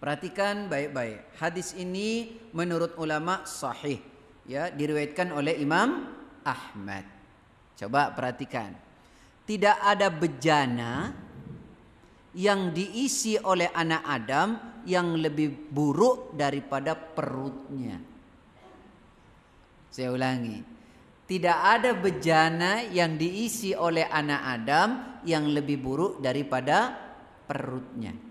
Perhatikan baik-baik. Hadis ini menurut ulama sahih. Ya, diriwayatkan oleh Imam Ahmad. Coba perhatikan. Tidak ada bejana yang diisi oleh anak Adam yang lebih buruk daripada perutnya. Saya ulangi. Tidak ada bejana yang diisi oleh anak Adam yang lebih buruk daripada perutnya.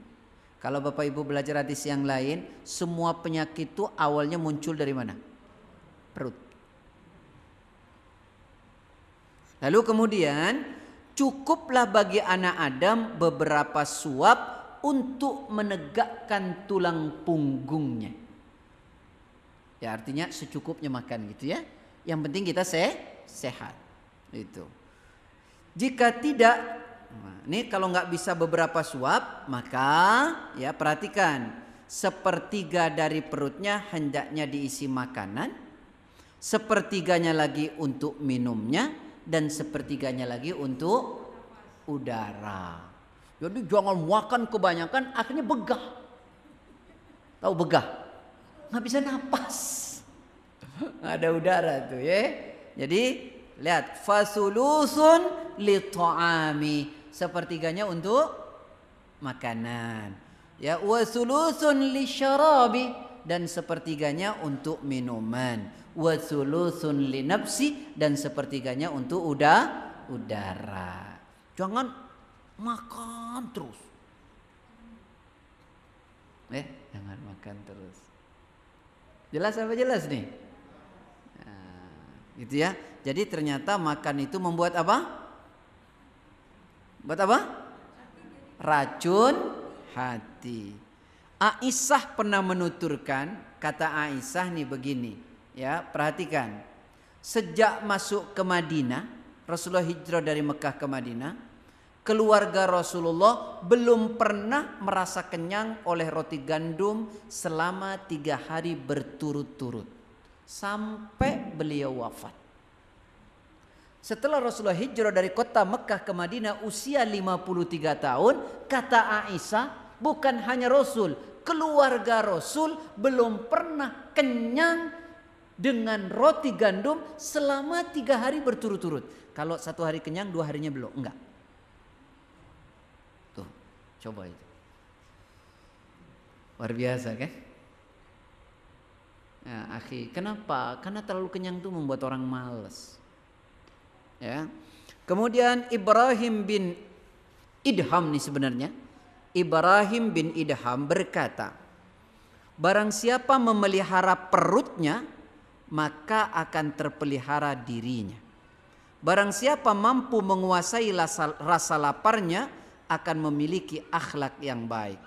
Kalau Bapak Ibu belajar hadis yang lain, semua penyakit itu awalnya muncul dari mana? Perut. Lalu kemudian cukuplah bagi anak Adam beberapa suap untuk menegakkan tulang punggungnya. Ya artinya secukupnya makan gitu ya. Yang penting kita se sehat. Itu. Jika tidak ini kalau nggak bisa beberapa suap, maka ya perhatikan sepertiga dari perutnya hendaknya diisi makanan, sepertiganya lagi untuk minumnya, dan sepertiganya lagi untuk udara. Jadi jangan makan kebanyakan, akhirnya begah. Tahu begah? Nggak bisa napas. Ada udara tuh ya. Jadi lihat fasulusun li sepertiganya untuk makanan. Ya wasulusun lisyarabi dan sepertiganya untuk minuman. Wasulusun nafsi dan sepertiganya untuk udah udara. Jangan makan terus. Eh, jangan makan terus. Jelas apa jelas nih? Nah, gitu ya. Jadi ternyata makan itu membuat apa? Buat apa? Racun hati. Aisyah pernah menuturkan, kata Aisyah nih begini, ya, perhatikan. Sejak masuk ke Madinah, Rasulullah hijrah dari Mekah ke Madinah, keluarga Rasulullah belum pernah merasa kenyang oleh roti gandum selama tiga hari berturut-turut. Sampai beliau wafat. Setelah Rasulullah hijrah dari kota Mekah ke Madinah usia 53 tahun, kata Aisyah, bukan hanya Rasul, keluarga Rasul belum pernah kenyang dengan roti gandum selama tiga hari berturut-turut. Kalau satu hari kenyang, dua harinya belum. Enggak. Tuh, coba itu. Luar biasa kan? Nah, akhi, kenapa? Karena terlalu kenyang itu membuat orang males. Ya. Kemudian Ibrahim bin Idham nih sebenarnya. Ibrahim bin Idham berkata, Barang siapa memelihara perutnya, maka akan terpelihara dirinya. Barang siapa mampu menguasai rasa laparnya, akan memiliki akhlak yang baik.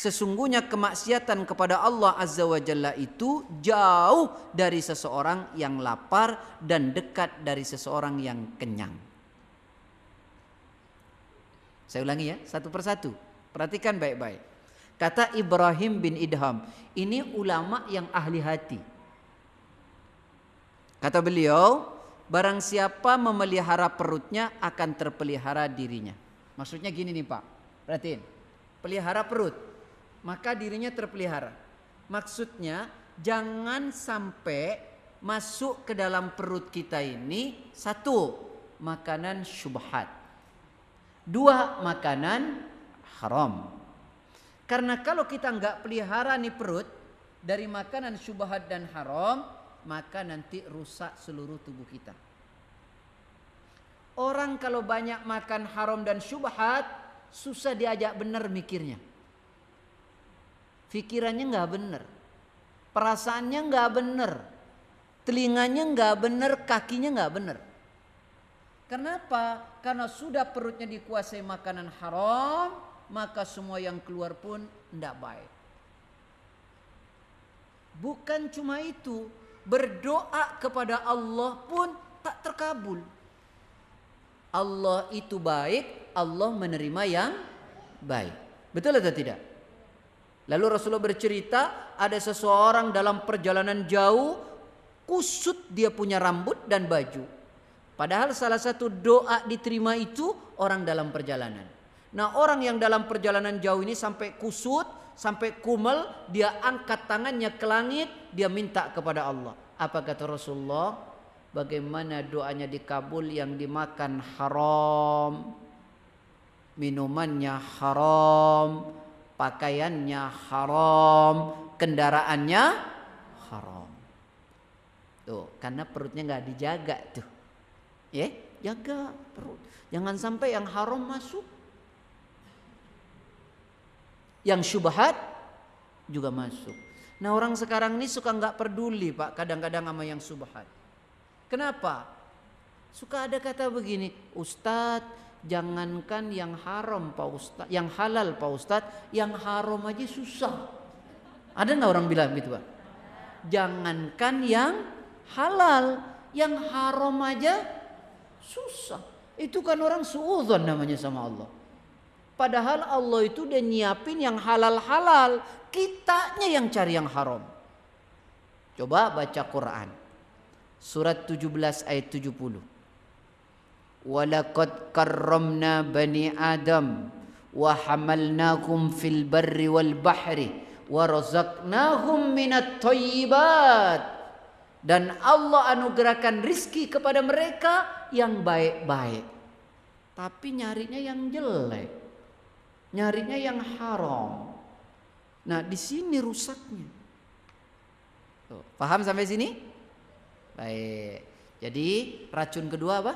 Sesungguhnya kemaksiatan kepada Allah Azza wa Jalla itu jauh dari seseorang yang lapar dan dekat dari seseorang yang kenyang. Saya ulangi ya, satu persatu. Perhatikan baik-baik. Kata Ibrahim bin Idham, ini ulama yang ahli hati. Kata beliau, barang siapa memelihara perutnya akan terpelihara dirinya. Maksudnya gini nih Pak, perhatiin. Pelihara perut, maka dirinya terpelihara. Maksudnya jangan sampai masuk ke dalam perut kita ini satu makanan syubhat. Dua makanan haram. Karena kalau kita nggak pelihara nih perut dari makanan syubhat dan haram, maka nanti rusak seluruh tubuh kita. Orang kalau banyak makan haram dan syubhat, susah diajak benar mikirnya. Fikirannya nggak bener, perasaannya nggak bener, telinganya nggak bener, kakinya nggak bener. Kenapa? Karena sudah perutnya dikuasai makanan haram, maka semua yang keluar pun tidak baik. Bukan cuma itu, berdoa kepada Allah pun tak terkabul. Allah itu baik, Allah menerima yang baik. Betul atau tidak? Lalu Rasulullah bercerita ada seseorang dalam perjalanan jauh kusut dia punya rambut dan baju. Padahal salah satu doa diterima itu orang dalam perjalanan. Nah orang yang dalam perjalanan jauh ini sampai kusut, sampai kumel, dia angkat tangannya ke langit, dia minta kepada Allah. Apa kata Rasulullah? Bagaimana doanya dikabul yang dimakan haram, minumannya haram, pakaiannya haram, kendaraannya haram. Tuh, karena perutnya nggak dijaga tuh. Ya, yeah? jaga perut. Jangan sampai yang haram masuk. Yang syubhat juga masuk. Nah orang sekarang ini suka nggak peduli pak kadang-kadang sama yang subhat. Kenapa? Suka ada kata begini, Ustadz jangankan yang haram Pak Ustaz, yang halal Pak Ustaz, yang haram aja susah. Ada nggak orang bilang gitu Pak? Jangankan yang halal, yang haram aja susah. Itu kan orang suudzon namanya sama Allah. Padahal Allah itu udah nyiapin yang halal-halal, kitanya yang cari yang haram. Coba baca Quran. Surat 17 ayat 70. Walaqad karramna bani Adam wa hamalnakum fil barri wal bahri wa minat dan Allah anugerahkan rizki kepada mereka yang baik-baik tapi nyarinya yang jelek nyarinya yang haram nah di sini rusaknya Tuh, paham sampai sini baik jadi racun kedua apa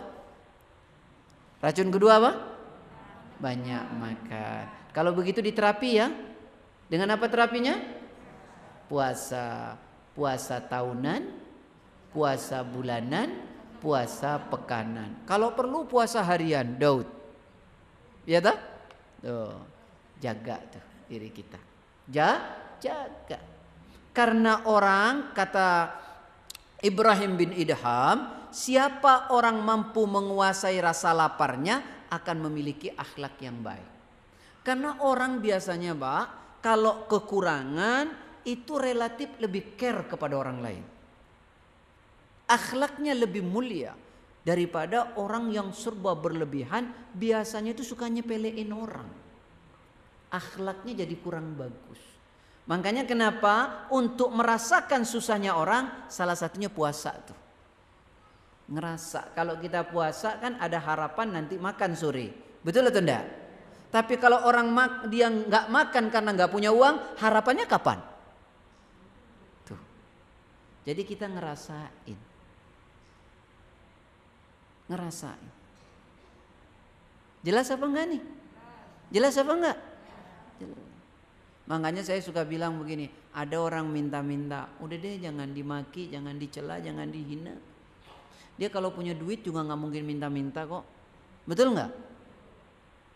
Racun kedua apa? Banyak makan. Kalau begitu diterapi ya. Dengan apa terapinya? Puasa. Puasa tahunan, puasa bulanan, puasa pekanan. Kalau perlu puasa harian, Daud. Ya tak? Tuh, jaga tuh diri kita. Ja, jaga. Karena orang kata Ibrahim bin Idham siapa orang mampu menguasai rasa laparnya akan memiliki akhlak yang baik. Karena orang biasanya, Pak, kalau kekurangan itu relatif lebih care kepada orang lain. Akhlaknya lebih mulia daripada orang yang serba berlebihan, biasanya itu suka nyepelein orang. Akhlaknya jadi kurang bagus. Makanya kenapa untuk merasakan susahnya orang salah satunya puasa tuh ngerasa kalau kita puasa kan ada harapan nanti makan sore betul atau enggak tapi kalau orang dia nggak makan karena nggak punya uang harapannya kapan tuh jadi kita ngerasain ngerasain jelas apa enggak nih jelas apa enggak makanya saya suka bilang begini ada orang minta-minta udah deh jangan dimaki jangan dicela jangan dihina dia kalau punya duit juga nggak mungkin minta-minta kok. Betul nggak?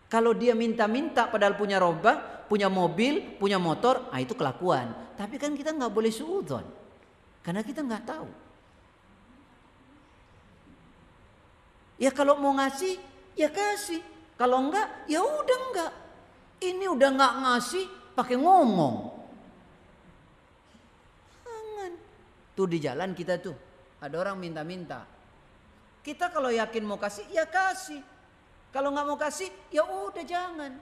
Kalau dia minta-minta padahal punya roba, punya mobil, punya motor, ah itu kelakuan. Tapi kan kita nggak boleh suudon. Karena kita nggak tahu. Ya kalau mau ngasih, ya kasih. Kalau enggak, ya udah enggak. Ini udah enggak ngasih, pakai ngomong. Jangan. Tuh di jalan kita tuh, ada orang minta-minta. Kita kalau yakin mau kasih, ya kasih. Kalau nggak mau kasih, ya udah jangan.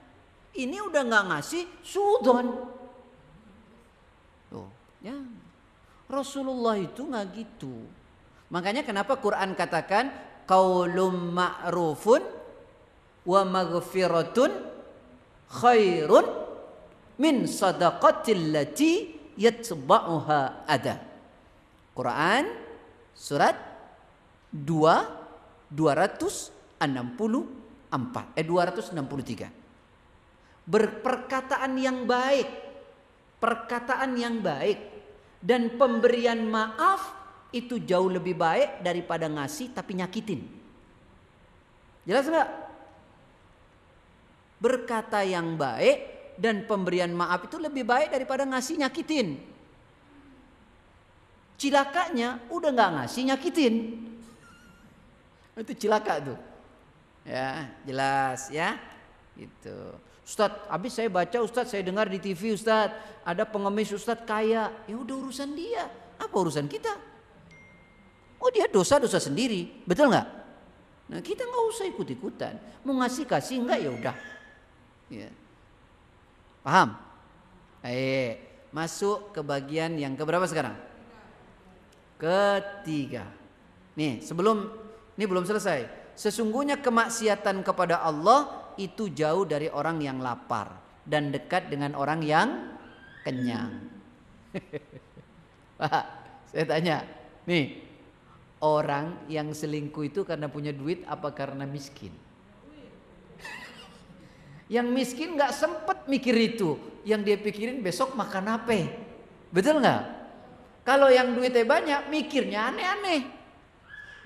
Ini udah nggak ngasih, sudon. Tuh, ya. Rasulullah itu nggak gitu. Makanya kenapa Quran katakan kaulum ma'rufun wa maghfiratun khairun min sadaqatil lati yatba'uha ada. Quran surat dua dua ratus enam 2 264 eh tiga Berperkataan yang baik, perkataan yang baik dan pemberian maaf itu jauh lebih baik daripada ngasih tapi nyakitin. Jelas enggak? Berkata yang baik dan pemberian maaf itu lebih baik daripada ngasih nyakitin. Cilakanya udah nggak ngasih nyakitin itu celaka tuh ya jelas ya itu Ustad habis saya baca Ustad saya dengar di TV Ustad ada pengemis Ustad kaya. Ya udah urusan dia, apa urusan kita? Oh dia dosa-dosa sendiri, betul nggak? Nah kita nggak usah ikut-ikutan, mau ngasih kasih nggak ya udah. Ya. Paham? Eh, masuk ke bagian yang keberapa sekarang? Ketiga. Nih sebelum ini belum selesai. Sesungguhnya kemaksiatan kepada Allah itu jauh dari orang yang lapar dan dekat dengan orang yang kenyang. Pak, saya tanya, nih orang yang selingkuh itu karena punya duit apa karena miskin? Yang miskin nggak sempat mikir itu, yang dia pikirin besok makan apa? Betul nggak? Kalau yang duitnya banyak, mikirnya aneh-aneh.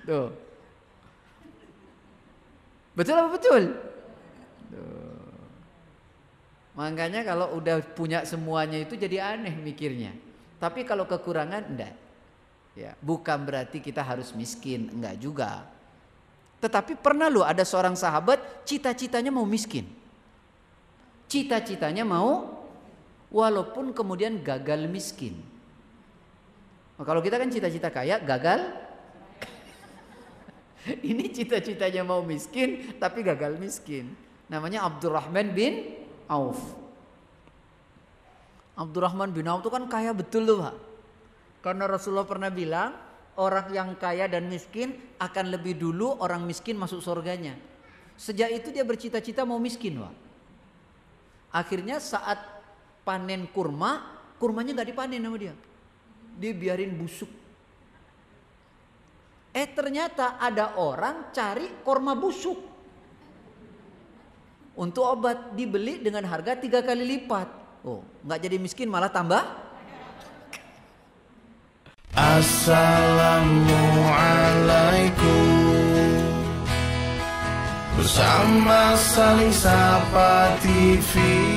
Tuh. Betul apa betul? Makanya kalau udah punya semuanya itu jadi aneh mikirnya. Tapi kalau kekurangan enggak. Ya, bukan berarti kita harus miskin, enggak juga. Tetapi pernah loh ada seorang sahabat cita-citanya mau miskin. Cita-citanya mau walaupun kemudian gagal miskin. Nah, kalau kita kan cita-cita kaya, gagal Ini cita-citanya mau miskin tapi gagal miskin. Namanya Abdurrahman bin Auf. Abdurrahman bin Auf itu kan kaya betul loh Pak. Karena Rasulullah pernah bilang orang yang kaya dan miskin akan lebih dulu orang miskin masuk surganya. Sejak itu dia bercita-cita mau miskin Pak. Akhirnya saat panen kurma, kurmanya nggak dipanen sama dia. Dia biarin busuk Eh ternyata ada orang cari korma busuk. Untuk obat dibeli dengan harga tiga kali lipat. Oh, nggak jadi miskin malah tambah. Assalamualaikum Bersama saling sapa TV